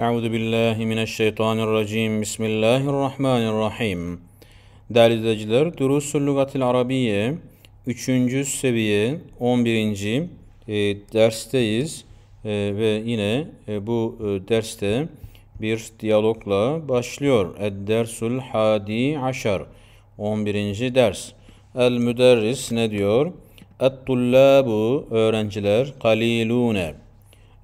Euzu billahi mineşşeytanirracim. Bismillahirrahmanirrahim. Değerli izleyiciler, Durusul Lugatil Arabiye 3. seviye 11. E, dersteyiz e, ve yine e, bu e, derste bir diyalogla başlıyor. Ed-Dersul Hadi Aşar 11. ders. El Müderris ne diyor? Et-Tullabu öğrenciler kalilune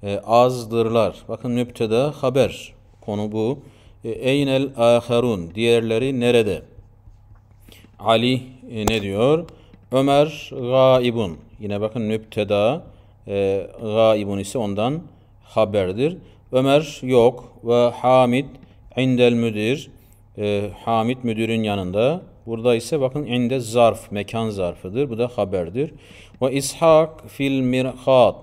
e, azdırlar. Bakın müpteda haber konu bu. E, eynel aharun diğerleri nerede? Ali e, ne diyor? Ömer gaibun. Yine bakın müpteda e, gaibun ise ondan haberdir. Ömer yok ve Hamid indel müdür. E, Hamid müdürün yanında. Burada ise bakın inde zarf, mekan zarfıdır. Bu da haberdir. Ve İshak fil mirhat.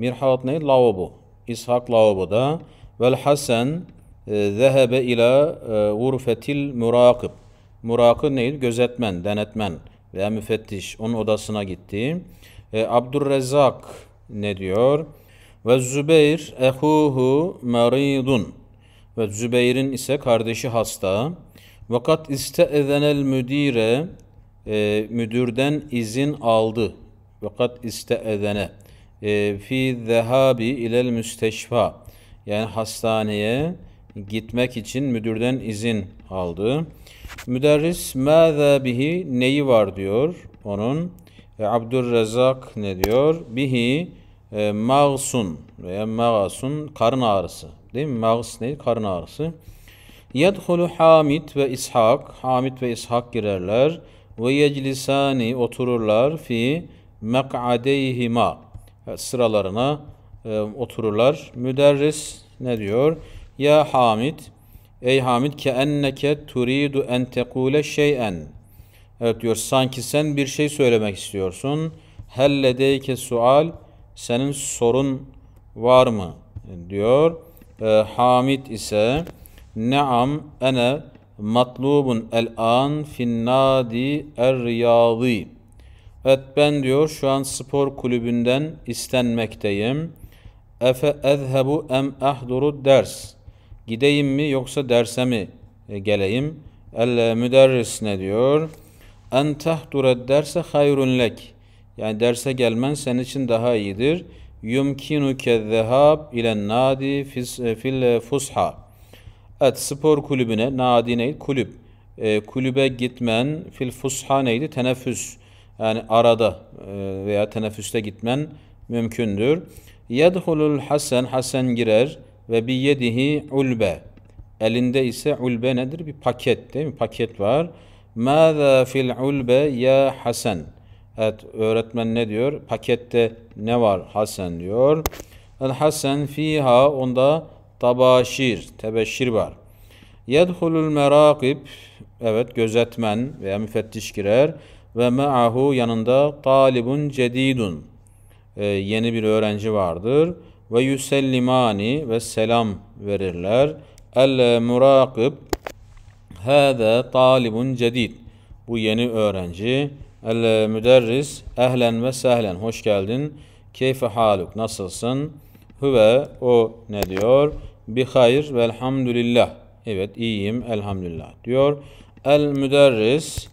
Mirhat ne? Lavabo. İshak lavaboda. Vel Hasan e, zehebe ila gurfetil e, murakib. Murakı neydi? Gözetmen, denetmen veya müfettiş. Onun odasına gitti. E, Abdurrezzak ne diyor? Ve Zübeyr ehuhu maridun. Ve Zübeyr'in ise kardeşi hasta. Vakat isteezenel müdire e, müdürden izin aldı. Vakat isteezene. E, fi zehabi ilel müsteşfa yani hastaneye gitmek için müdürden izin aldı. Müderris mâzâ bihi neyi var diyor onun. E, Abdurrezzak ne diyor? Bihi e, mağsun veya mağasun karın ağrısı. Değil mi? Mağs ne? Karın ağrısı. Yedhulu Hamid ve İshak. Hamid ve İshak girerler. Ve yeclisani otururlar fi mek'adeyhima sıralarına e, otururlar. Müderris ne diyor? Ya Hamid, ey Hamid ke enneke turidu en tekule şeyen. Evet diyor sanki sen bir şey söylemek istiyorsun. Helledeyke sual senin sorun var mı diyor. E, Hamid ise neam ene matlubun el an fin nadi er riyadi. Evet ben diyor şu an spor kulübünden istenmekteyim. Efe ezhebu em ahduru ders. Gideyim mi yoksa derse mi e, geleyim? Elle müderris ne diyor? En tahdure derse hayrun lek. Yani derse gelmen senin için daha iyidir. Yumkinuke zehab ile nadi e, fil e, fusha. Evet spor kulübüne, nadi ne? Kulüp. E, kulübe gitmen fil fusha neydi? Teneffüs yani arada e, veya teneffüste gitmen mümkündür. Yedhulul hasen, hasen girer ve bi yedihi ulbe. Elinde ise ulbe nedir? Bir paket değil mi? Paket var. Mâzâ fil ulbe ya hasen. Evet öğretmen ne diyor? Pakette ne var hasen diyor. El hasen fiha onda tabaşir, tebeşir var. Yedhulul merakib. Evet gözetmen veya müfettiş girer ve ma'ahu yanında talibun cedidun e, yeni bir öğrenci vardır ve yüsellimani ve selam verirler el murakib hada talibun cedid bu yeni öğrenci el müderris ehlen ve sehlen hoş geldin keyfe haluk nasılsın Hüve o ne diyor? Bi hayır velhamdülillah. Evet iyiyim elhamdülillah diyor. El müderris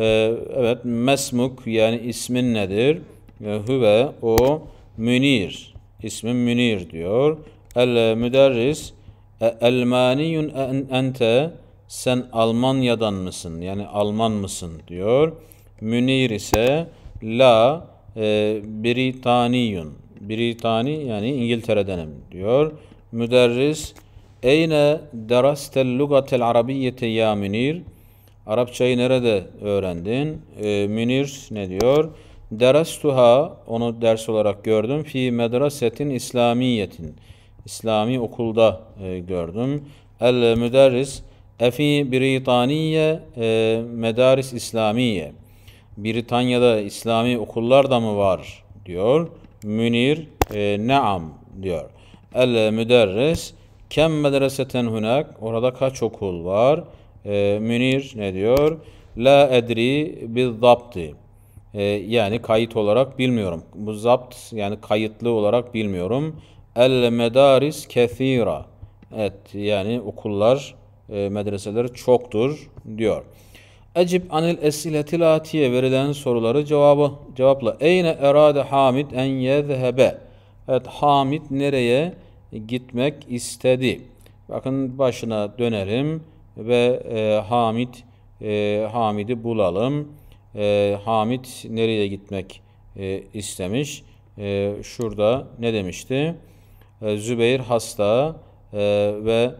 ee, evet mesmuk yani ismin nedir? Ee, Hüve o Münir. İsmin Münir diyor. El müderris e-, Elmaniyun ente sen Almanya'dan mısın? Yani Alman mısın diyor. Münir ise la e, Britaniyun. Britani yani İngiltere'denim diyor. Müderris Eyne derastel lugatel arabiyyete ya Münir? Arapçayı nerede öğrendin? E, Münir ne diyor? Derastuha, onu ders olarak gördüm. Fi medrasetin İslamiyetin. İslami okulda e, gördüm. El müderris, efi Britaniye e, medaris İslamiye. Britanya'da İslami okullar da mı var? diyor. Münir, e, naam diyor. El müderris, kem medreseten hunak. Orada kaç okul var? e, Münir ne diyor? La edri bil zapti. E, yani kayıt olarak bilmiyorum. Bu zapt yani kayıtlı olarak bilmiyorum. El medaris kethira. Evet yani okullar, e, medreseler çoktur diyor. Ecib anil esiletil atiye verilen soruları cevabı cevapla. Eyne erade Hamid en yezhebe. Evet Hamid nereye gitmek istedi? Bakın başına dönerim ve e, Hamid e, Hamid'i bulalım. E, Hamid nereye gitmek e, istemiş? E, şurada ne demişti? E, Zübeyir hasta e, ve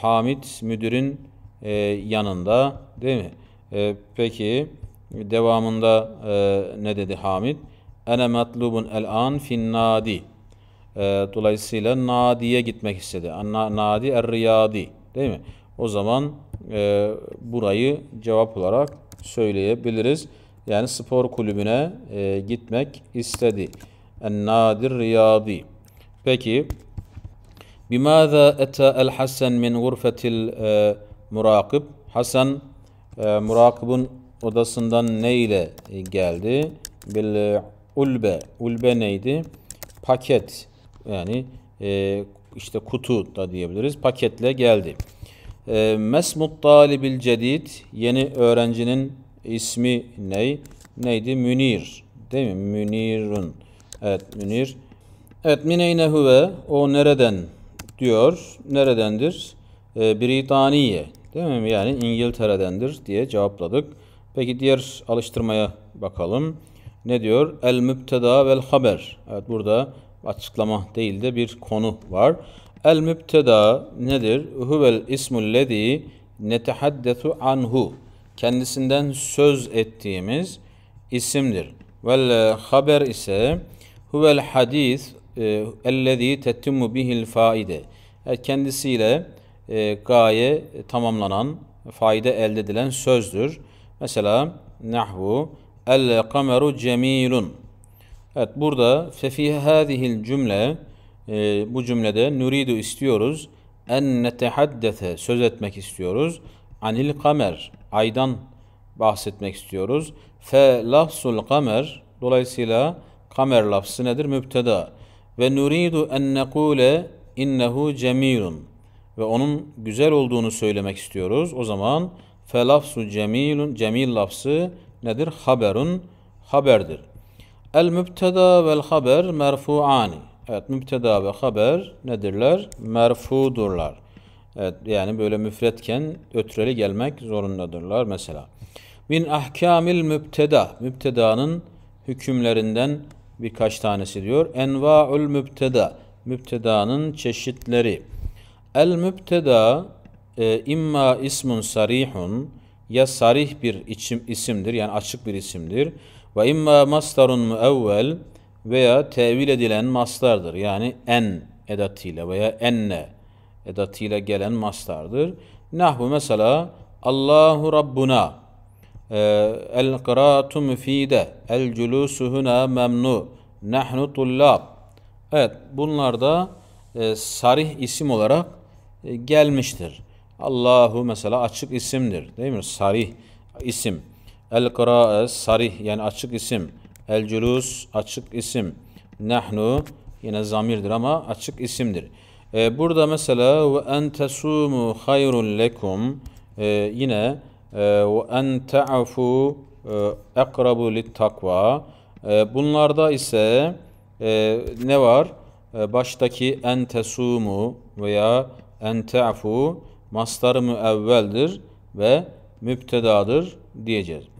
Hamid müdürün e, yanında değil mi? E, peki devamında e, ne dedi Hamid? Ene matlubun el an fin nadi. E, dolayısıyla Nadi'ye gitmek istedi. Na, nadi er riyadi değil mi? O zaman e, burayı cevap olarak söyleyebiliriz. Yani spor kulübüne e, gitmek istedi. En-Nadir Riyadi. Peki Bimaza ete el Hasan min gurfetil e, murakib? Hasan e, murakibin odasından ne ile geldi? Bil ulbe. Ulbe neydi? Paket. Yani e, işte kutu da diyebiliriz. Paketle geldi. E, Mesmut talibil cedid yeni öğrencinin ismi ney? Neydi? Münir. Değil mi? Münirun. Evet Münir. Evet mineyne huve o nereden diyor. Neredendir? E, Britaniye. Değil mi? Yani İngiltere'dendir diye cevapladık. Peki diğer alıştırmaya bakalım. Ne diyor? El mübteda vel haber. Evet burada açıklama değil de bir konu var. El mübteda nedir? Huvel ismul lezi anhu. Kendisinden söz ettiğimiz isimdir. Vel e, haber ise huvel hadis e, ellezî tetimmu bihil faide. E, kendisiyle gaye tamamlanan, fayda elde edilen sözdür. Mesela nahvu el kameru cemilun. Evet burada fe fi hadihil cümle e, bu cümlede nuridu istiyoruz. En netehaddete söz etmek istiyoruz. Anil kamer aydan bahsetmek istiyoruz. Fe lafsul kamer dolayısıyla kamer lafzı nedir? Mübteda. Ve nuridu en nekule innehu cemilun ve onun güzel olduğunu söylemek istiyoruz. O zaman fe lafzu cemilun cemil lafzı nedir? Haberun haberdir. El mübteda vel haber merfuani Evet mübteda ve haber nedirler? Merfudurlar. Evet yani böyle müfretken ötreli gelmek zorundadırlar mesela. Min ahkamil mübteda mübtedanın hükümlerinden birkaç tanesi diyor. Enva'ul mübteda mübtedanın çeşitleri. El mübteda e, imma ismun sarihun ya sarih bir içim, isimdir yani açık bir isimdir. Ve imma mastarun müevvel veya tevil edilen maslardır. Yani en edatıyla veya enne edatıyla gelen maslardır. Nahbu mesela Allahu Rabbuna e, el kıraatu müfide el culusu huna memnu nahnu tullab Evet bunlar da e, sarih isim olarak e, gelmiştir. Allahu mesela açık isimdir değil mi? Sarih isim. El kırae sarih yani açık isim. El culus açık isim. Nahnu yine zamirdir ama açık isimdir. Ee, burada mesela ve en tesumu hayrun lekum ee, yine e, ve en ta'fu e, akrabu lit takva. E, bunlarda ise e, ne var? E, baştaki en tesumu veya en te'fu mastarı müevveldir ve müptedadır diyeceğiz.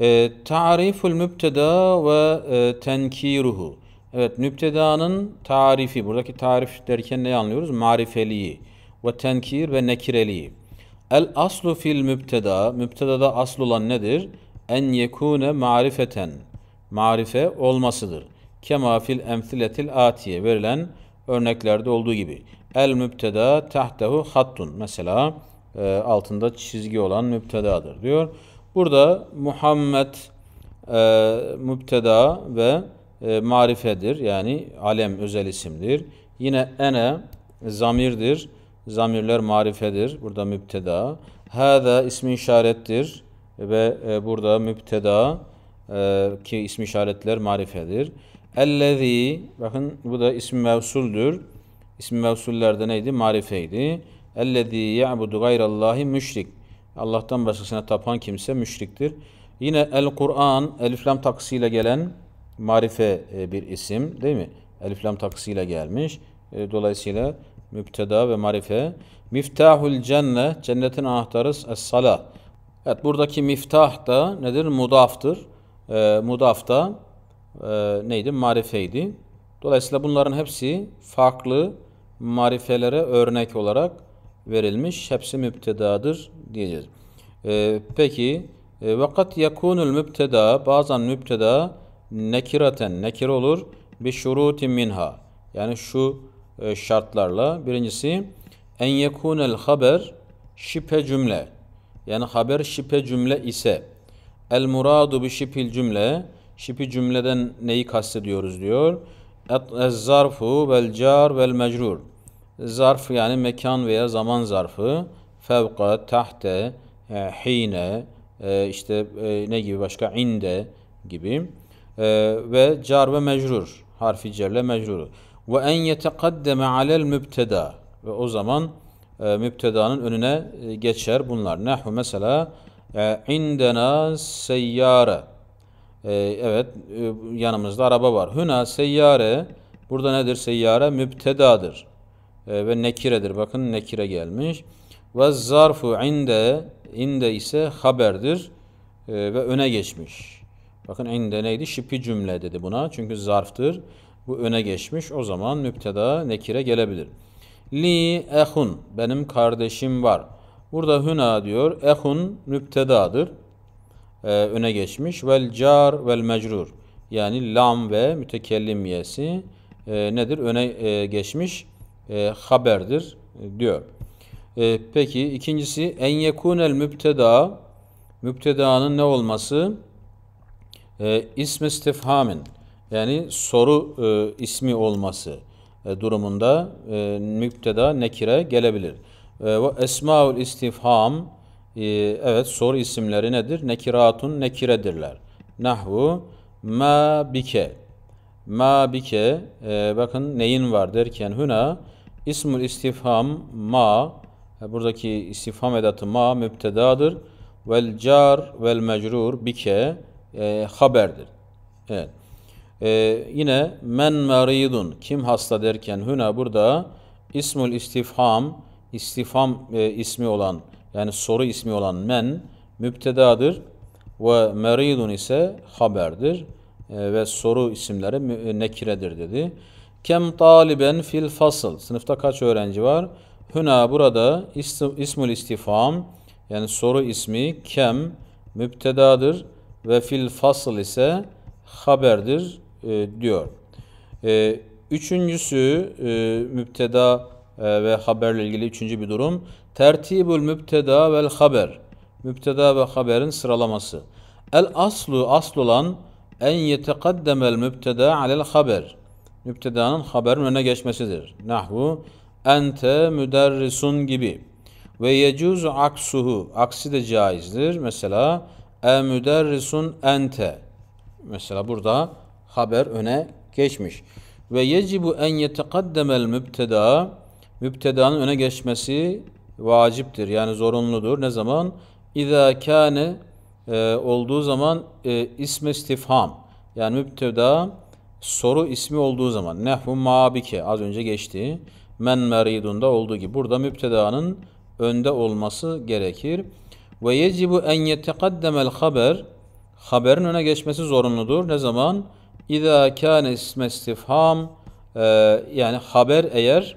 Ee, tariful mübteda ve e, tenkiruhu. Evet mübtedanın tarifi. Buradaki tarif derken ne anlıyoruz? Marifeliği ve tenkir ve nekireliği. El aslu fil mübteda. Mübtedada asıl olan nedir? En yekune marifeten. Marife olmasıdır. Kema fil emsiletil atiye. Verilen örneklerde olduğu gibi. El mübteda tahtehu hattun. Mesela e, altında çizgi olan mübtedadır diyor. Burada Muhammed e, müpteda ve e, marifedir. Yani alem özel isimdir. Yine ene zamirdir. Zamirler marifedir. Burada müpteda. Hâda ismi işarettir ve e, burada mübteda e, ki ismi işaretler marifedir. Ellezî bakın bu da ismi mevsuldür. İsmi mevsullerde neydi? Marifeydi. Ellezî ya'budu gayrallahi müşrik. Allah'tan başkasına tapan kimse müşriktir. Yine El-Kur'an, Eliflam takısıyla gelen marife e, bir isim değil mi? Eliflam takısıyla gelmiş. E, dolayısıyla mübteda ve marife. Miftahul cenne, cennetin anahtarı es-sala. Evet buradaki miftah da nedir? Mudaftır. E, mudaf da e, neydi? Marifeydi. Dolayısıyla bunların hepsi farklı marifelere örnek olarak verilmiş. Hepsi mübtedadır diyeceğiz. Ee, e, peki vakat yakunul mübteda bazen mübteda nekiraten nekir olur bir şuruti minha. Yani şu e, şartlarla birincisi en yakunul haber şipe cümle. Yani haber şipe cümle ise el muradu bi şipil cümle şipi cümleden neyi kastediyoruz diyor. Ez zarfu vel car vel mecrur. Zarf yani mekan veya zaman zarfı fevka, tahte, e, hine, e, işte e, ne gibi başka inde gibi ve car ve mecrur harfi cerle mecruru ve en yetekaddeme alel mübteda ve o zaman mübtedanın önüne geçer bunlar. Nehu mesela indena seyyare evet yanımızda araba var. Huna seyyare burada nedir? Seyyare mübtedadır ve nekiredir. Bakın nekire gelmiş. Ve zarfu inde, inde ise haberdir e, ve öne geçmiş. Bakın inde neydi? Şipi cümle dedi buna. Çünkü zarftır. Bu öne geçmiş. O zaman müpteda nekire gelebilir. Li ehun, benim kardeşim var. Burada huna diyor. Ehun müptedadır. Ee, öne geçmiş. Vel car vel mecrur. Yani lam ve mütekellim e, nedir? Öne e, geçmiş e, haberdir e, diyor. E, peki ikincisi en yekunel mübteda mübtedanın ne olması? E, ee, ismi istifhamin yani soru e, ismi olması e, durumunda e, mübteda nekire gelebilir. Ee, ve esmaul istifham e, evet soru isimleri nedir? Nekiratun nekiredirler. Nahvu ma bike ma bike e, bakın neyin var derken huna ismul istifham ma buradaki istifham edatı ma müptedadır. Vel car vel mecrur bike e, haberdir. Evet. E, yine men maridun kim hasta derken hüna burada ismul istifham istifham e, ismi olan yani soru ismi olan men müptedadır ve meridun ise haberdir e, ve soru isimleri e, nekiredir dedi. Kem taliben fil fasıl sınıfta kaç öğrenci var? Hüna burada ism, ismul istifam yani soru ismi kem müptedadır ve fil fasıl ise haberdir e, diyor. E, üçüncüsü e, müpteda e, ve haberle ilgili üçüncü bir durum. Tertibül müpteda vel haber. Müpteda ve haberin sıralaması. El aslu asl olan en yetekaddemel müpteda alel haber. Müptedanın haberin öne geçmesidir. Nahvu ente müderrisun gibi. Ve yecuzu aksuhu. Aksi de caizdir. Mesela e müderrisun ente. Mesela burada haber öne geçmiş. Ve yecibu en yetekaddemel mübteda. Mübtedanın öne geçmesi vaciptir. Yani zorunludur. Ne zaman? İza kâne e, olduğu zaman e, ismi istifham. Yani mübteda soru ismi olduğu zaman. Nehvu mabike az önce geçti men meridunda olduğu gibi. Burada müptedanın önde olması gerekir. Ve yecibu en yetekaddemel haber haberin öne geçmesi zorunludur. Ne zaman? İza kâne isme istifham e, yani haber eğer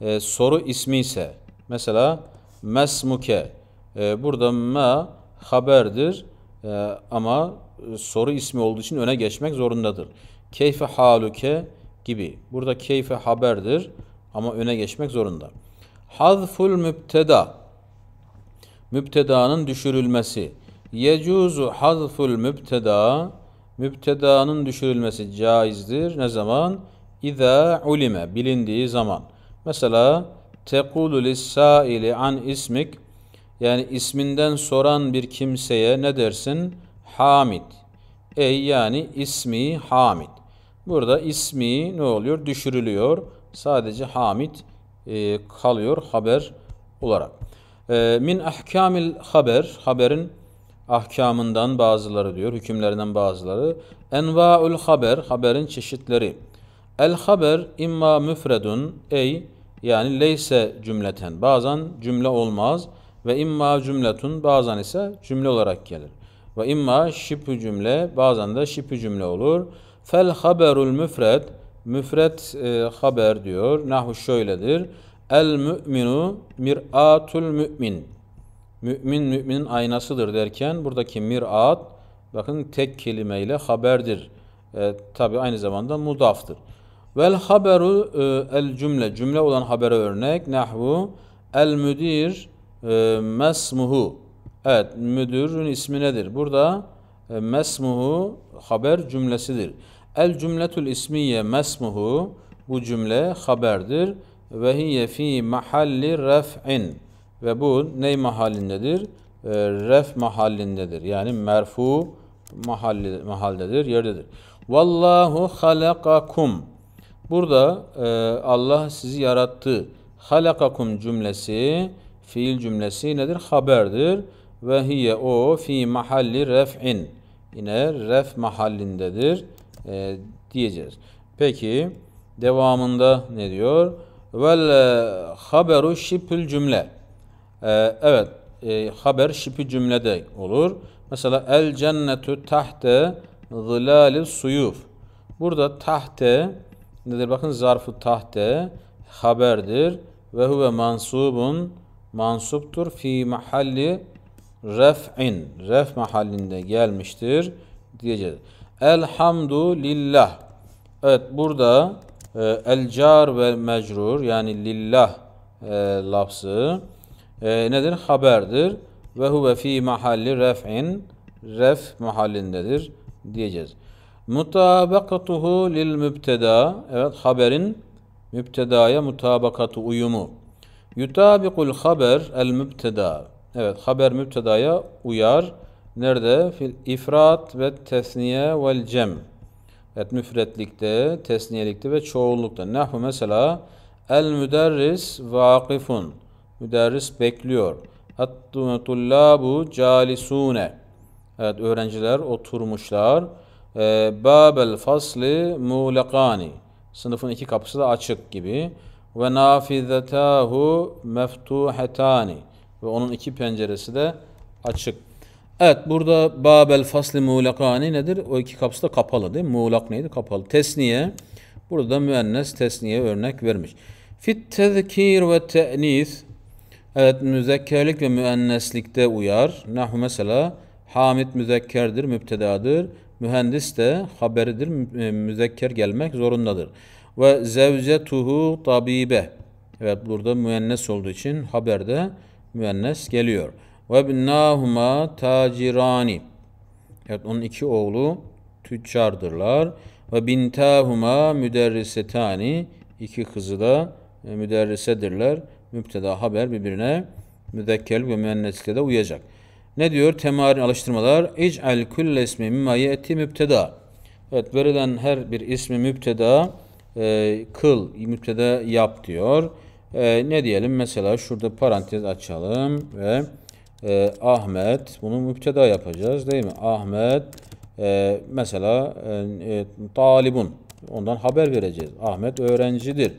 e, soru ismi ise mesela mesmuke e, burada ma haberdir ama soru ismi olduğu için öne geçmek zorundadır. Keyfe haluke gibi. Burada keyfe haberdir ama öne geçmek zorunda. Hazful mübteda mübtedanın düşürülmesi. Yecuzu hazful mübteda mübtedanın düşürülmesi caizdir. Ne zaman? İza ulime bilindiği zaman. Mesela tekulu lissaili an ismik yani isminden soran bir kimseye ne dersin? Hamid. Ey yani ismi Hamid. Burada ismi ne oluyor? Düşürülüyor. Sadece Hamid e, kalıyor haber olarak. E, min ahkamil haber, haberin ahkamından bazıları diyor, hükümlerinden bazıları. Enva'ul haber, haberin çeşitleri. El haber imma müfredun ey yani leyse cümleten bazen cümle olmaz ve imma cümletun bazen ise cümle olarak gelir. Ve imma şipü cümle bazen de şipü cümle olur. Fel haberul müfred müfret e, haber diyor. Nahu şöyledir. El müminu mir'atul mümin. Mümin müminin aynasıdır derken buradaki mir'at bakın tek kelimeyle haberdir. E, Tabi aynı zamanda mudaftır. Vel haberu e, el cümle. Cümle olan habere örnek. Nahvu el müdir e, mesmuhu. Evet müdürün ismi nedir? Burada e, mesmuhu haber cümlesidir. El cümletul ismiye mesmuhu bu cümle haberdir ve hiye fi mahalli ref'in ve bu ney mahallindedir? E, ref mahallindedir. Yani merfu mahalli, mahaldedir, yerdedir. Vallahu halakakum. Burada e, Allah sizi yarattı. Halakakum cümlesi, fiil cümlesi nedir? Haberdir. Ve hiye o fi mahalli ref'in. Yine ref mahallindedir e, diyeceğiz. Peki devamında ne diyor? Vel e, haberu şipül cümle. E, evet e, haber şipi cümlede olur. Mesela el cennetü tahte zilali suyuf. Burada tahte nedir? Bakın zarfı tahte haberdir ve huve mansubun mansubtur. fi mahalli ref'in. Ref mahallinde gelmiştir diyeceğiz. Elhamdülillah. Evet burada e, el ve mecrur yani lillah e, lafzı e, nedir? Haberdir. Ve huve fi mahalli ref'in ref mahallindedir diyeceğiz. Mutabakatuhu lil mübteda. Evet haberin mübtedaya mutabakatı uyumu. Yutabikul haber el mübteda. Evet haber mübtedaya uyar. Nerede? Fil ifrat ve tesniye vel cem. Evet müfretlikte, tesniyelikte ve çoğullukta. Nahu mesela el müderris vakifun. Müderris bekliyor. At Tullabu calisune. Evet öğrenciler oturmuşlar. E, ee, Babel fasli mulekani. Sınıfın iki kapısı da açık gibi. Ve nafizetahu meftuhetani. Ve onun iki penceresi de açık Evet burada babel fasli muğlakani nedir? O iki kapısı da kapalı değil mi? Muğlak neydi? Kapalı. Tesniye. Burada da müennes tesniye örnek vermiş. Fit tezkir ve te'nis. Evet müzekkerlik ve müenneslikte uyar. Nahu mesela Hamid müzekkerdir, müptedadır. Mühendis de haberidir, e, müzekker gelmek zorundadır. Ve tuhu tabibe. Evet burada müennes olduğu için haberde müennes geliyor. Ve bnâhuma tacirani. Evet onun iki oğlu tüccardırlar. Ve bintâhuma müderrisetani. İki kızı da e, müderrisedirler. Müpteda haber birbirine müdekkel ve müennesle de uyacak. Ne diyor? Temarin alıştırmalar. İc'al külle ismi mimma ye'ti müpteda. Evet verilen her bir ismi müpteda e, kıl, müpteda yap diyor. E, ne diyelim? Mesela şurada parantez açalım ve e, Ahmet bunu mübteda yapacağız değil mi? Ahmet e, mesela e, e, talibun ondan haber vereceğiz. Ahmet öğrencidir.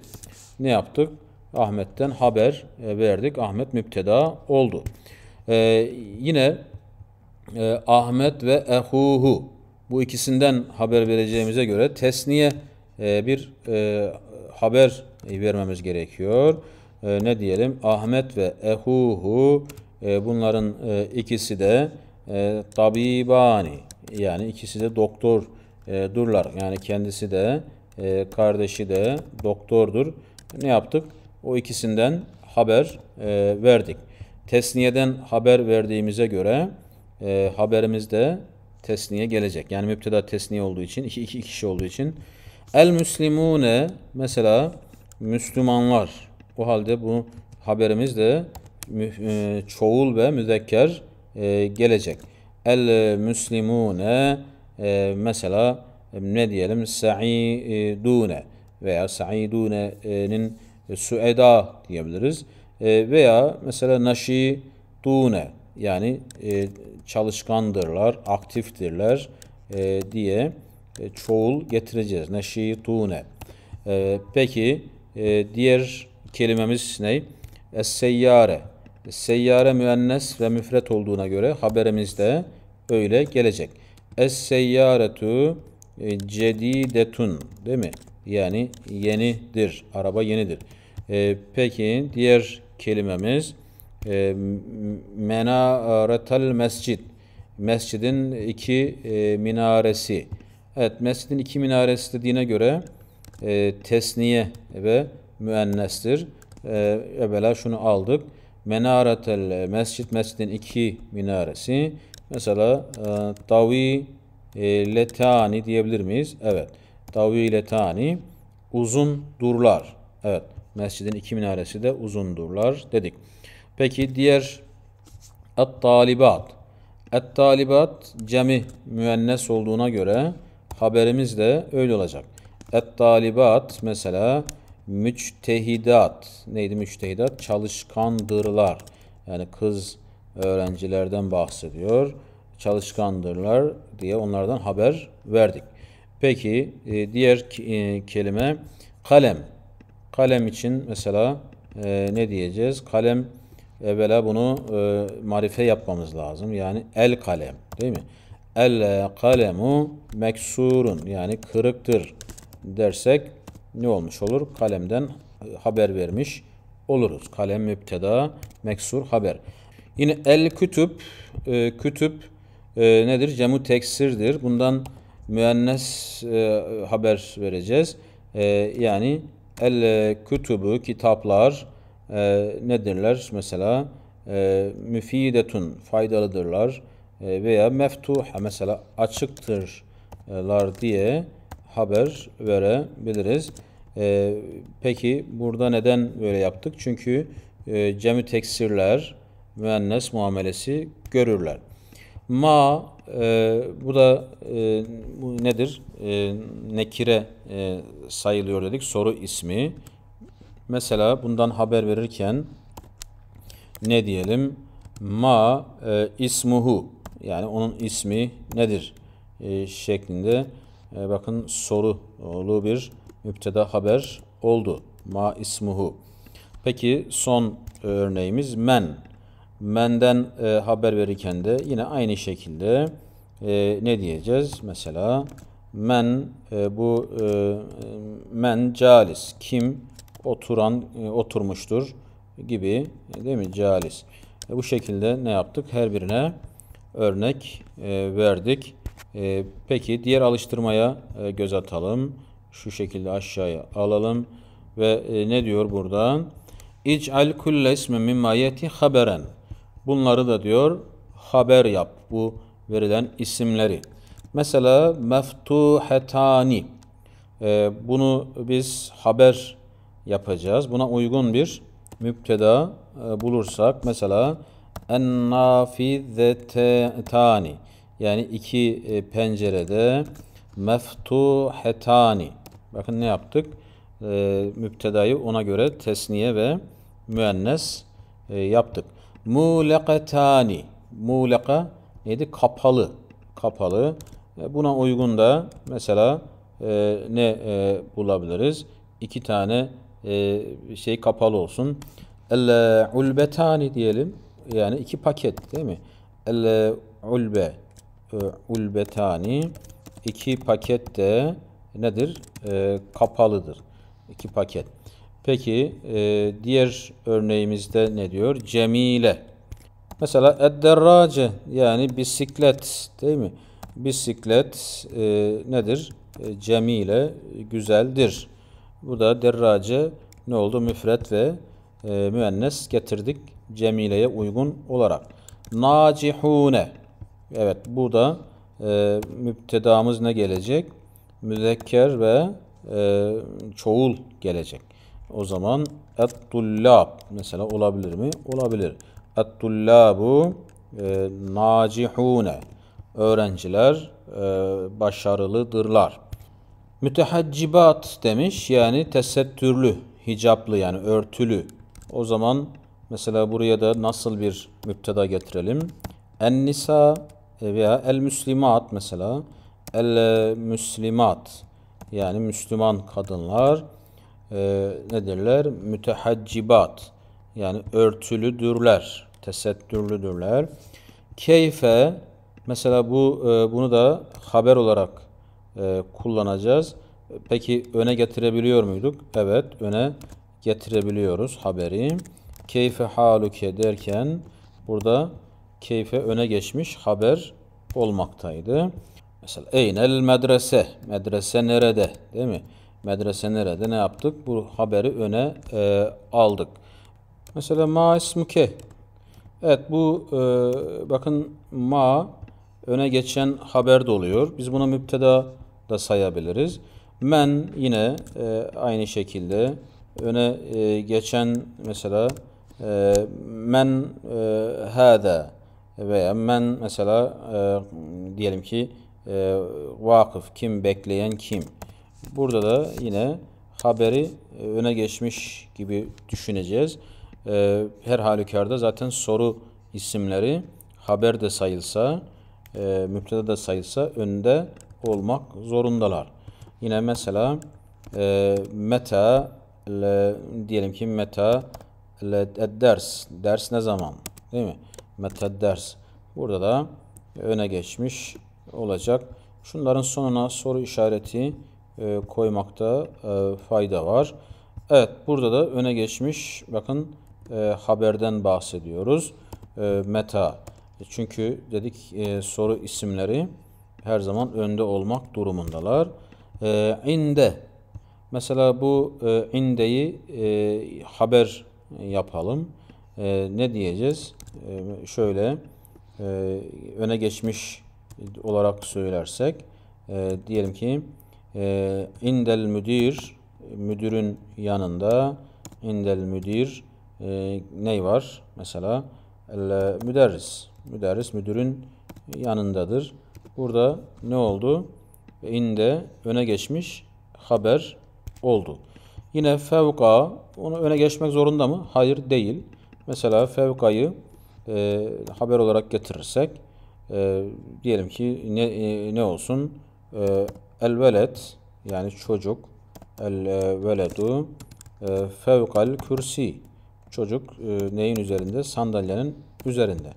Ne yaptık? Ahmet'ten haber e, verdik. Ahmet mübteda oldu. E, yine e, Ahmet ve Ehuhu bu ikisinden haber vereceğimize göre tesniye e, bir e, haber vermemiz gerekiyor. E, ne diyelim? Ahmet ve Ehuhu e, bunların e, ikisi de e, tabibani yani ikisi de doktor durlar. Yani kendisi de kardeşi de doktordur. Ne yaptık? O ikisinden haber verdik. Tesniyeden haber verdiğimize göre e, haberimizde tesniye gelecek. Yani müpteda tesniye olduğu için, iki, iki kişi olduğu için. El müslimune mesela Müslümanlar. O halde bu haberimiz de e, çoğul ve müzekker e, gelecek. El müslimune e, mesela ne diyelim sa'idune veya sa'idune'nin sueda diyebiliriz. Veya mesela naşidune yani çalışkandırlar, aktiftirler diye çoğul getireceğiz. Neşitune. Peki diğer kelimemiz ne? Es-seyyare Seyyare müennes ve müfret olduğuna göre haberimiz de öyle gelecek. Es seyyaretu e, cedidetun değil mi? Yani yenidir. Araba yenidir. E, peki diğer kelimemiz e, menaretel mescid. Mescidin iki e, minaresi. Evet mescidin iki minaresi dediğine göre e, tesniye ve müennestir. E, evvela şunu aldık menaretel e, mescit, mescidin iki minaresi. Mesela davi e, e, letani diyebilir miyiz? Evet. Davi letani uzun durlar. Evet. Mescidin iki minaresi de uzun durlar dedik. Peki diğer et-talibat. Et-talibat cemi müennes olduğuna göre haberimiz de öyle olacak. Et-talibat mesela Müçtehidat. Neydi müçtehidat? Çalışkandırlar. Yani kız öğrencilerden bahsediyor. Çalışkandırlar diye onlardan haber verdik. Peki e, diğer e, kelime kalem. Kalem için mesela e, ne diyeceğiz? Kalem evvela bunu marife yapmamız lazım. Yani el kalem değil mi? El kalemu meksurun yani kırıktır dersek ne olmuş olur? Kalemden e, haber vermiş oluruz. Kalem müpteda, meksur haber. Yine el kütüp, e, kütüp e, nedir? Cemu teksirdir. Bundan müennes e, haber vereceğiz. E, yani el kütübü, kitaplar e, nedirler? Mesela e, müfidetun, faydalıdırlar e, veya meftuha, mesela açıktırlar diye haber verebiliriz. E, peki burada neden böyle yaptık? Çünkü e, cemü teksirler müennes muamelesi görürler. Ma e, bu da e, bu nedir? E, nekire e, sayılıyor dedik. Soru ismi. Mesela bundan haber verirken ne diyelim? Ma e, ismuhu yani onun ismi nedir? E, şeklinde e, bakın sorulu bir müpteda haber oldu. Ma ismuhu. Peki son e, örneğimiz men. Menden e, haber verirken de yine aynı şekilde e, ne diyeceğiz? Mesela men e, bu e, men calis. Kim oturan e, oturmuştur gibi değil mi? Calis. E, bu şekilde ne yaptık? Her birine örnek e, verdik. E, peki diğer alıştırmaya e, göz atalım. Şu şekilde aşağıya alalım. Ve e, ne diyor buradan? İc'al kulle ismi mimmayeti haberen. Bunları da diyor haber yap. Bu verilen isimleri. Mesela meftuhetani. E, bunu biz haber yapacağız. Buna uygun bir müpteda e, bulursak mesela ennafizetani yani iki e, pencerede meftuhetani Bakın ne yaptık? E, müptedayı ona göre tesniye ve müennes e, yaptık. Muleketani. Muleka neydi? Kapalı. Kapalı. E, buna uygun da mesela e, ne e, bulabiliriz? İki tane e, şey kapalı olsun. El ulbetani diyelim. Yani iki paket değil mi? El ulbe e, ulbetani iki pakette. de nedir? E, kapalıdır. 2 paket. Peki e, diğer örneğimizde ne diyor? Cemile. Mesela edderrace yani bisiklet değil mi? Bisiklet e, nedir? E, cemile güzeldir. Bu da derrace ne oldu? Müfret ve e, müennes getirdik cemileye uygun olarak. Nacihune. Evet bu da e, müptedamız ne gelecek? müzekker ve e, çoğul gelecek. O zaman et-tullab mesela olabilir mi? Olabilir. Et-tullabu e, nacihune öğrenciler e, başarılıdırlar. Mütehaccibat demiş yani tesettürlü, hicaplı yani örtülü. O zaman mesela buraya da nasıl bir müpteda getirelim? En-nisa veya el-müslimat mesela el müslimat yani Müslüman kadınlar e, ne derler? Mütehaccibat yani örtülüdürler, tesettürlüdürler. Keyfe mesela bu e, bunu da haber olarak e, kullanacağız. Peki öne getirebiliyor muyduk? Evet, öne getirebiliyoruz haberi. Keyfe haluke derken burada keyfe öne geçmiş haber olmaktaydı. Mesela eynel medrese. Medrese nerede? Değil mi? Medrese nerede? Ne yaptık? Bu haberi öne e, aldık. Mesela ma ismuke. Evet bu e, bakın ma öne geçen haber de oluyor. Biz buna müpteda da sayabiliriz. Men yine e, aynı şekilde öne e, geçen mesela e, men e, hada veya men mesela e, diyelim ki e, vakıf kim bekleyen kim. Burada da yine haberi e, öne geçmiş gibi düşüneceğiz. E, her halükarda zaten soru isimleri haber de sayılsa, e, müptede de sayılsa önde olmak zorundalar. Yine mesela e, meta le, diyelim ki meta le, e, ders. Ders ne zaman? Değil mi? Meta ders. Burada da öne geçmiş olacak. Şunların sonuna soru işareti e, koymakta e, fayda var. Evet burada da öne geçmiş bakın e, haberden bahsediyoruz. E, meta. E, çünkü dedik e, soru isimleri her zaman önde olmak durumundalar. E, inde. Mesela bu e, indeyi e, haber yapalım. E, ne diyeceğiz? E, şöyle e, öne geçmiş olarak söylersek e, diyelim ki e, indel müdür müdürün yanında indel müdür e, ney var? Mesela el, e, müderris. Müderris müdürün yanındadır. Burada ne oldu? inde öne geçmiş haber oldu. Yine fevka onu öne geçmek zorunda mı? Hayır değil. Mesela fevkayı e, haber olarak getirirsek e, diyelim ki ne e, ne olsun? E, el velet yani çocuk el e, veledu e, fevkal kürsi çocuk e, neyin üzerinde? Sandalyenin üzerinde.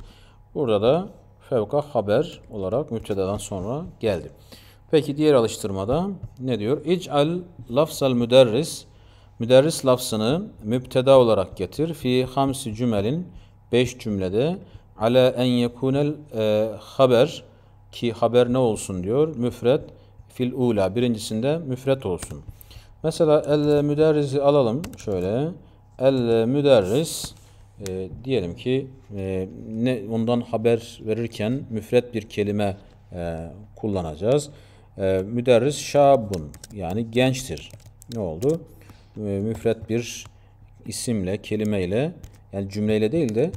Burada da fevka haber olarak müptedadan sonra geldi. Peki diğer alıştırmada ne diyor? İc'al lafzal müderris müderris lafzını müpteda olarak getir. Fi hamsi cümelin 5 cümlede ala en yekunel e, haber ki haber ne olsun diyor? Müfret fil ula birincisinde müfret olsun. Mesela el müderrisi alalım şöyle. El müderris e, diyelim ki e, ne ondan haber verirken müfret bir kelime e, kullanacağız. E, müderris şabun yani gençtir. Ne oldu? E, müfret bir isimle, kelimeyle yani cümleyle değil de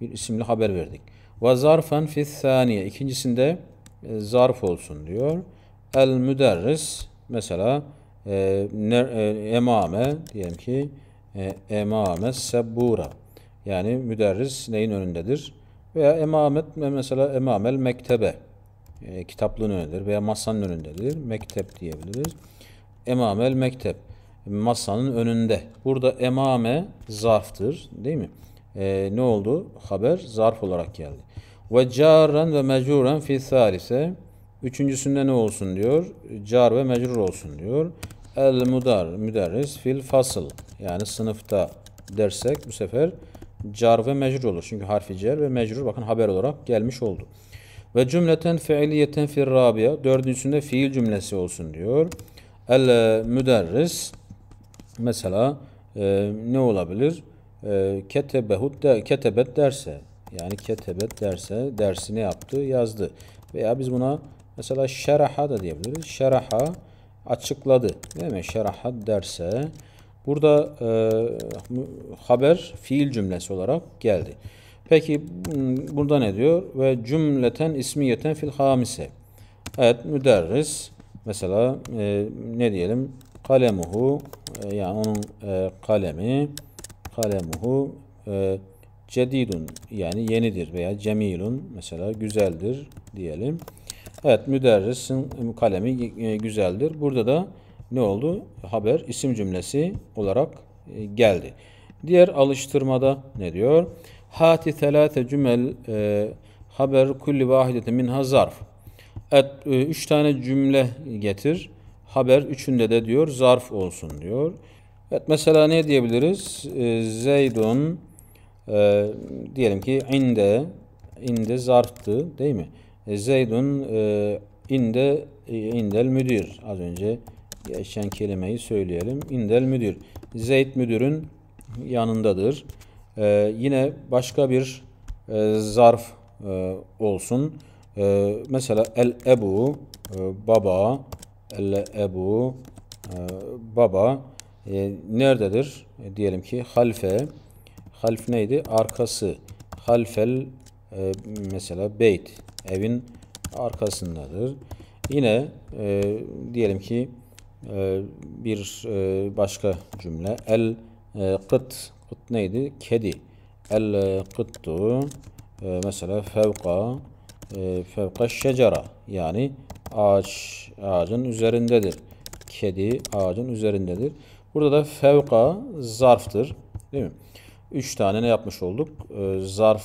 bir isimli haber verdik. Ve zarfen fis saniye. İkincisinde e, zarf olsun diyor. El müderris mesela e, e, emame diyelim ki e, emame sebura Yani müderris neyin önündedir? Veya emamet e, mesela emamel mektebe. E, kitaplığın önündedir veya masanın önündedir. Mektep diyebiliriz. Emamel mektep. Masanın önünde. Burada emame zarftır değil mi? e, ne oldu? Haber zarf olarak geldi. Ve caren ve mecruren fi salise. Üçüncüsünde ne olsun diyor? Car ve mecrur olsun diyor. El mudar, müderris fil fasıl. Yani sınıfta dersek bu sefer car ve mecrur olur. Çünkü harfi cer ve mecrur bakın haber olarak gelmiş oldu. Ve cümleten fiiliyeten fil rabia. Dördüncüsünde fiil cümlesi olsun diyor. El müderris mesela e, ne olabilir? e, ketebehut de, ketebet derse yani ketebet derse dersini yaptı yazdı. Veya biz buna mesela şeraha da diyebiliriz. Şeraha açıkladı. Değil mi? Şeraha derse burada e, haber fiil cümlesi olarak geldi. Peki burada ne diyor? Ve cümleten ismiyeten fil hamise. Evet müderris mesela e, ne diyelim kalemuhu e, yani onun e, kalemi kalemuhu e, cedidun yani yenidir veya cemilun mesela güzeldir diyelim. Evet müderrisin kalemi e, güzeldir. Burada da ne oldu? Haber isim cümlesi olarak e, geldi. Diğer alıştırmada ne diyor? Hati telate cümel e, haber kulli vahidete minha zarf. Et, e, üç tane cümle getir. Haber üçünde de diyor zarf olsun diyor. Evet mesela ne diyebiliriz? Ee, Zeydun e, diyelim ki inde inde zarftı değil mi? E, Zeydun e, inde e, indel müdür. Az önce geçen kelimeyi söyleyelim. İndel müdür. Zeyd müdürün yanındadır. E, yine başka bir e, zarf e, olsun. E, mesela el ebu e, baba el ebu e, baba e, nerededir? E, diyelim ki halfe. Half neydi? Arkası. Halfel e, mesela beyt. Evin arkasındadır. Yine e, diyelim ki e, bir e, başka cümle. El e, kıt. Kıt neydi? Kedi. El e, kıttu. E, mesela fevka. E, fevka şecara. Yani ağaç ağacın üzerindedir. Kedi ağacın üzerindedir. Burada da fevka zarftır. Değil mi? Üç tane ne yapmış olduk? E, zarf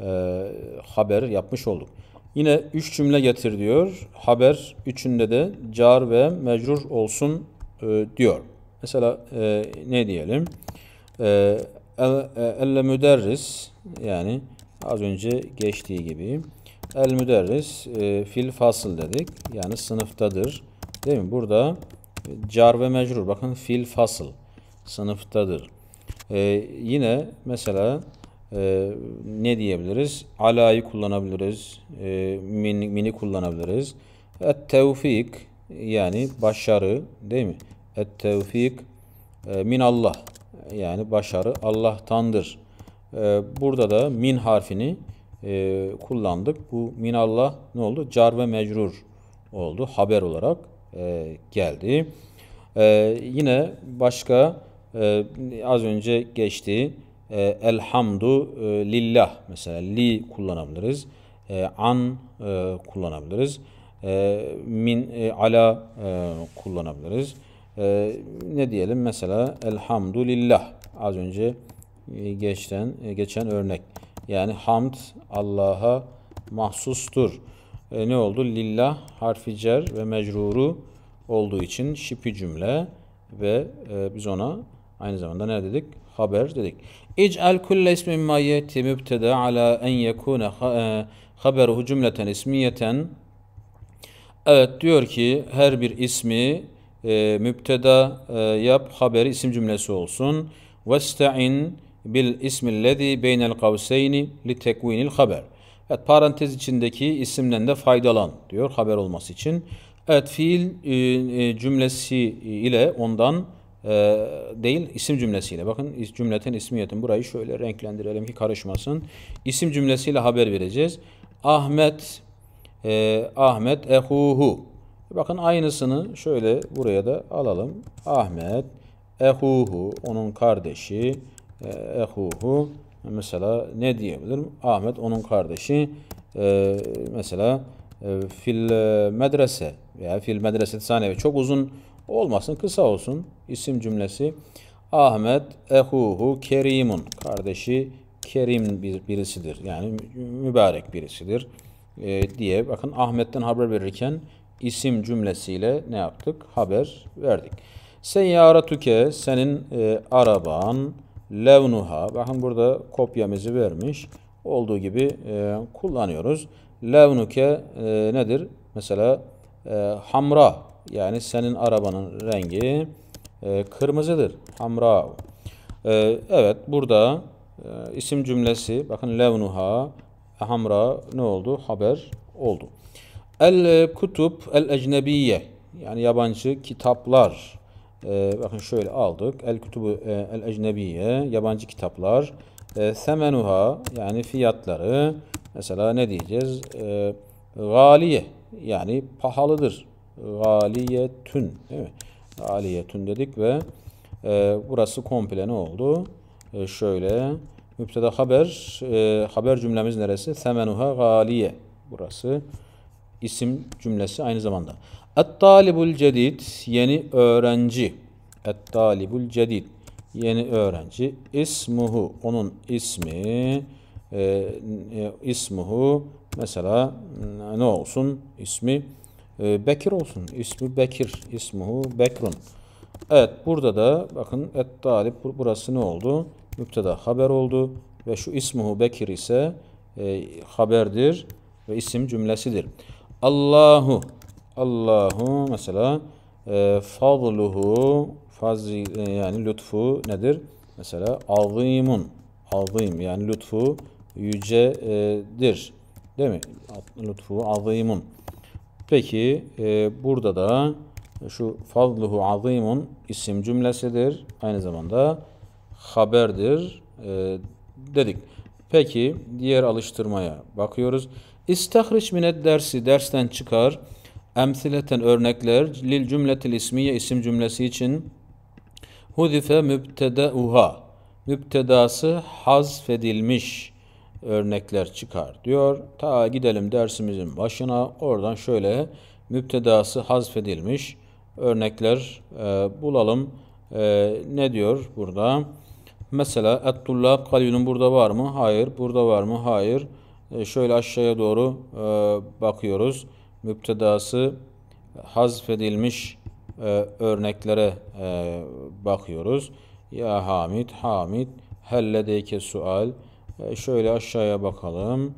e, haber yapmış olduk. Yine üç cümle getir diyor. Haber üçünde de car ve mecrur olsun e, diyor. Mesela e, ne diyelim? E, el, e, elle müderris yani az önce geçtiği gibi el müderris e, fil fasıl dedik. Yani sınıftadır. Değil mi? Burada car ve mecrur. Bakın fil fasıl sınıftadır. Ee, yine mesela e, ne diyebiliriz? Alayı kullanabiliriz. E, min, mini kullanabiliriz. Et tevfik yani başarı değil mi? Et tevfik e, min Allah yani başarı Allah'tandır. E, burada da min harfini e, kullandık. Bu min Allah ne oldu? Car ve mecrur oldu haber olarak. E, geldi. E, yine başka e, az önce geçti. E, elhamdu e, lillah mesela li kullanabiliriz. E, an e, kullanabiliriz. E, min e, ala e, kullanabiliriz. E, ne diyelim mesela elhamdülillah az önce e, geçen e, geçen örnek. Yani hamd Allah'a mahsustur e, ne oldu? Lillah harfi cer ve mecruru olduğu için şipi cümle ve e, biz ona aynı zamanda ne dedik? Haber dedik. İc'al kulle ismin ma yeti mübteda ala en yekune e, haberuhu cümleten ismiyeten Evet diyor ki her bir ismi e, mübteda e, yap haberi isim cümlesi olsun. Vesta'in bil ismi ismillezî beynel kavseyni li tekvinil haber. Evet parantez içindeki isimden de faydalan diyor haber olması için. Evet fiil e, e, cümlesi e, ile ondan değil isim cümlesiyle. Bakın cümleten ismiyetin burayı şöyle renklendirelim ki karışmasın. İsim cümlesiyle haber vereceğiz. Ahmet e, Ahmet ehuhu. Bakın aynısını şöyle buraya da alalım. Ahmet ehuhu onun kardeşi ehuhu Mesela ne diyebilirim? Ahmet onun kardeşi e, mesela e, fil e, medrese veya fil medrese saniye çok uzun olmasın kısa olsun isim cümlesi. Ahmet ehuhu kerimun kardeşi kerim bir, birisidir. Yani mübarek birisidir e, diye bakın Ahmet'ten haber verirken isim cümlesiyle ne yaptık? Haber verdik. Seyyaratuke senin e, araban levnuha. Bakın burada kopyamızı vermiş. Olduğu gibi e, kullanıyoruz. Levnuke e, nedir? Mesela e, hamra yani senin arabanın rengi e, kırmızıdır. Hamra. E, evet burada e, isim cümlesi bakın levnuha e, hamra ne oldu? Haber oldu. El kutup el ecnebiye yani yabancı kitaplar e, bakın şöyle aldık. El kutubu e, el ecnebiye yabancı kitaplar. E, semenuha yani fiyatları mesela ne diyeceğiz? E, galiye yani pahalıdır. Galiyetün değil mi? Galiyetün dedik ve e, burası komple ne oldu? E, şöyle müpteda haber e, haber cümlemiz neresi? Semenuha galiye. Burası isim cümlesi aynı zamanda. Et-talibul cedid yeni öğrenci. Et-talibul cedid yeni öğrenci. İsmuhu onun ismi e, e, ismuhu mesela ne olsun ismi e, Bekir olsun. İsmi Bekir. İsmuhu Bekrun. Evet burada da bakın et-talib burası ne oldu? Müpteda haber oldu ve şu ismuhu Bekir ise e, haberdir ve isim cümlesidir. Allahu Allahu mesela e, fadluhu fazi, e, yani lütfu nedir? Mesela azimun azim yani lütfu yücedir. E, Değil mi? Lütfu azimun. Peki e, burada da şu fadluhu azimun isim cümlesidir. Aynı zamanda haberdir e, dedik. Peki diğer alıştırmaya bakıyoruz. İstahriç minet dersi dersten çıkar. Emsileten örnekler lil cümletil ismiye isim cümlesi için hudife mübtedeuha mübtedası hazfedilmiş örnekler çıkar diyor. Ta gidelim dersimizin başına oradan şöyle mübtedası hazfedilmiş örnekler e, bulalım. E, ne diyor burada? Mesela ettullab kalyunun burada var mı? Hayır. Burada var mı? Hayır. E, şöyle aşağıya doğru e, bakıyoruz müptedası hazfedilmiş e, örneklere e, bakıyoruz. Ya Hamid, Hamid, helledeyke sual. E, şöyle aşağıya bakalım.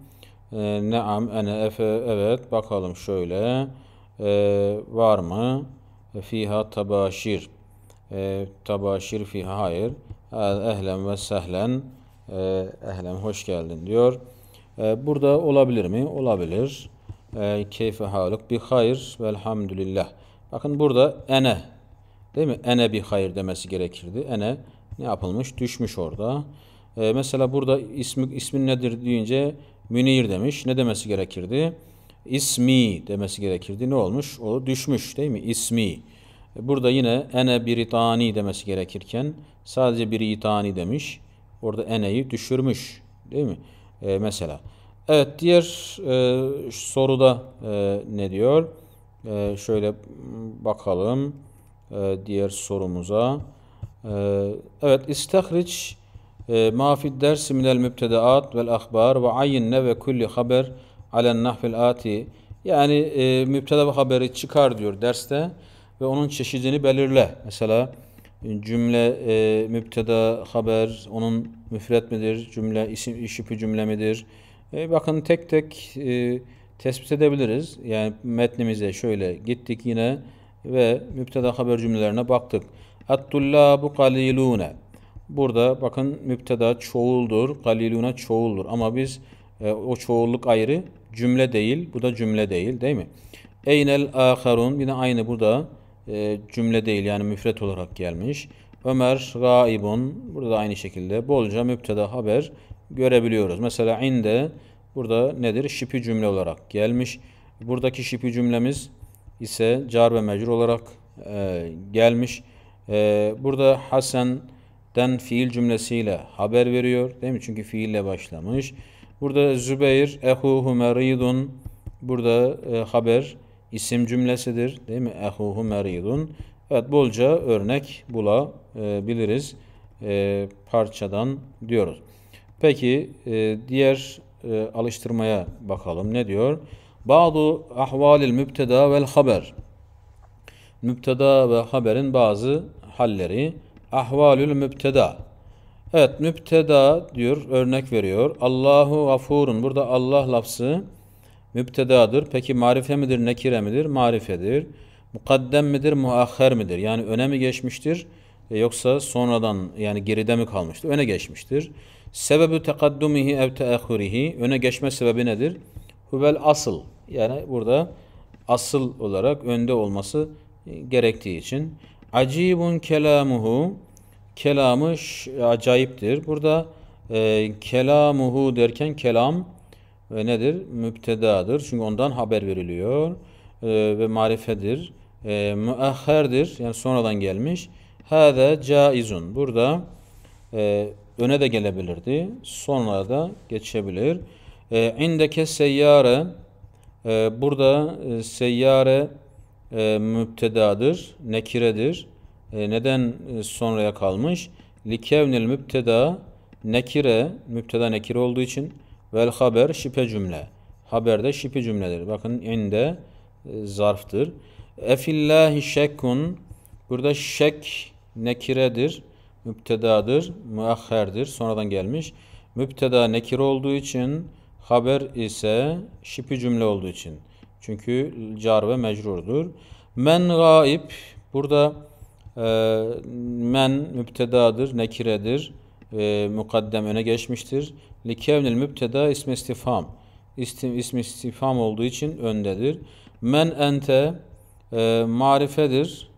E, Neam, ene, efe, evet. Bakalım şöyle. E, var mı? E, fiha tabaşir. E, tabaşir fiha, hayır. Ehlen ve sehlen. E, hoş geldin diyor. E, burada olabilir mi? Olabilir keyfe haluk bi hayır velhamdülillah. Bakın burada ene değil mi? Ene bi hayır demesi gerekirdi. Ene ne yapılmış? Düşmüş orada. Ee, mesela burada ismi, ismin nedir deyince Münir demiş. Ne demesi gerekirdi? İsmi demesi gerekirdi. Ne olmuş? O düşmüş değil mi? İsmi. E, burada yine ene biritani demesi gerekirken sadece biritani demiş. Orada eneyi düşürmüş değil mi? Ee, mesela. Mesela. Evet diğer e, soruda e, ne diyor? E, şöyle bakalım e, diğer sorumuza. E, evet istahriç e, ma fi dersi minel mübtedaat vel ahbar ve ayyinne ve kulli haber alen nahfil ati. Yani e, mübteda ve haberi çıkar diyor derste ve onun çeşidini belirle. Mesela cümle e, mübteda haber onun müfret midir? Cümle isim işipi cümle midir? E, bakın tek tek e, tespit edebiliriz. Yani metnimize şöyle gittik yine ve müpteda haber cümlelerine baktık. At-tullabu kalilune. Burada bakın müpteda çoğuldur, kalilune çoğuldur. Ama biz e, o çoğulluk ayrı cümle değil. Bu da cümle değil değil mi? Eynel aharun yine aynı burada e, cümle değil yani müfret olarak gelmiş. Ömer gaibun burada aynı şekilde bolca müpteda haber görebiliyoruz. Mesela inde burada nedir? Şipi cümle olarak gelmiş. Buradaki şipi cümlemiz ise car ve mecrur olarak e, gelmiş. E, burada Hasan'dan fiil cümlesiyle haber veriyor. Değil mi? Çünkü fiille başlamış. Burada Zübeyir ehuhu meridun burada e, haber isim cümlesidir. Değil mi? Ehuhu meridun. Evet bolca örnek bulabiliriz. E, parçadan diyoruz. Peki e, diğer e, alıştırmaya bakalım. Ne diyor? Bazı ahvalil mübteda vel haber. Mübteda ve haberin bazı halleri. Ahvalül mübteda. Evet mübteda diyor örnek veriyor. Allahu gafurun. Burada Allah lafzı mübtedadır. Peki marife midir, nekire midir? Marifedir. Mukaddem midir, muahher midir? Yani öne mi geçmiştir? E, yoksa sonradan yani geride mi kalmıştır? Öne geçmiştir. Sebebü tekaddumihi ev teahhurihi öne geçme sebebi nedir? Hüvel asıl. Yani burada asıl olarak önde olması gerektiği için. Acibun kelamuhu kelamı acayiptir. Burada e, kelamuhu derken kelam e, nedir? Müptedadır. Çünkü ondan haber veriliyor. E, ve marifedir. E, müahherdir. Yani sonradan gelmiş. Hâde caizun. Burada e, öne de gelebilirdi. Sonra da geçebilir. E, indeke seyyare e, burada e, seyyare e, müptedadır, nekiredir. E, neden e, sonraya kalmış? Likevnil müpteda nekire, müpteda nekire olduğu için vel haber şipe cümle. Haberde şipe cümledir. Bakın inde e, zarftır. Efillahi şekkun burada şek nekiredir müptedadır, müahherdir, sonradan gelmiş. Müpteda nekir olduğu için, haber ise şipi cümle olduğu için. Çünkü car ve mecrurdur. Men gaib, burada e, men müptedadır, nekiredir, e, mukaddem öne geçmiştir. Likevnil müpteda ismi istifam. İstim, ismi istifam olduğu için öndedir. Men ente e, marifedir.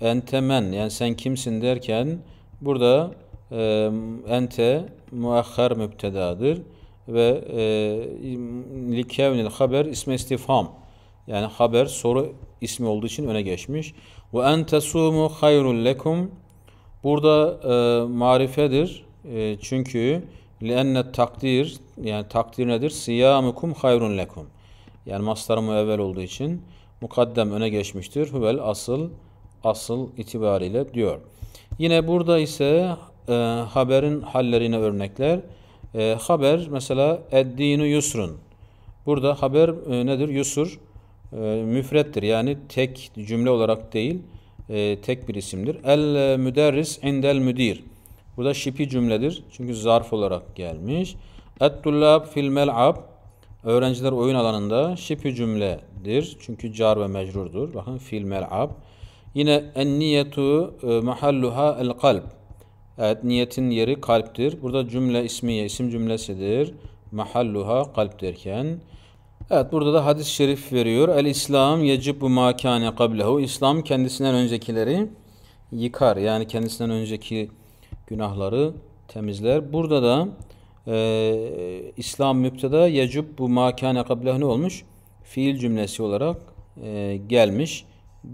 Ente men yani sen kimsin derken Burada e, ente muahhar mübtedadır ve e, likevnil haber ismi istifham. Yani haber soru ismi olduğu için öne geçmiş. Ve en tesumu hayrul lekum. Burada e, marifedir. E, çünkü lenne takdir yani takdir nedir? Siyamukum hayrun lekum. Yani mastar evvel olduğu için mukaddem öne geçmiştir. Huvel asıl asıl itibariyle diyor. Yine burada ise e, haberin hallerine örnekler. E, haber mesela eddinu yusrun. Burada haber e, nedir? Yusur e, müfrettir. Yani tek cümle olarak değil e, tek bir isimdir. El müderris indel müdir. Bu da şipi cümledir. Çünkü zarf olarak gelmiş. Et-tullab fil mel'ab. Öğrenciler oyun alanında şipi cümledir. Çünkü car ve mecrurdur. Bakın fil mel'ab. Yine en niyetu e, mahalluha el kalb. Evet niyetin yeri kalptir. Burada cümle ismiye, isim cümlesidir. Mahalluha kalp derken. Evet burada da hadis-i şerif veriyor. El İslam yecibu ma kâne kablehu. İslam kendisinden öncekileri yıkar. Yani kendisinden önceki günahları temizler. Burada da e, İslam müpteda yecub bu makane kablehu ne olmuş? Fiil cümlesi olarak e, gelmiş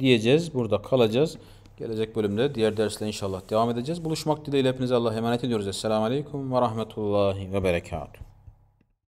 diyeceğiz. Burada kalacağız. Gelecek bölümde diğer dersle inşallah devam edeceğiz. Buluşmak dileğiyle hepinize Allah'a emanet ediyoruz. Esselamu Aleyküm ve Rahmetullahi ve Berekatuhu.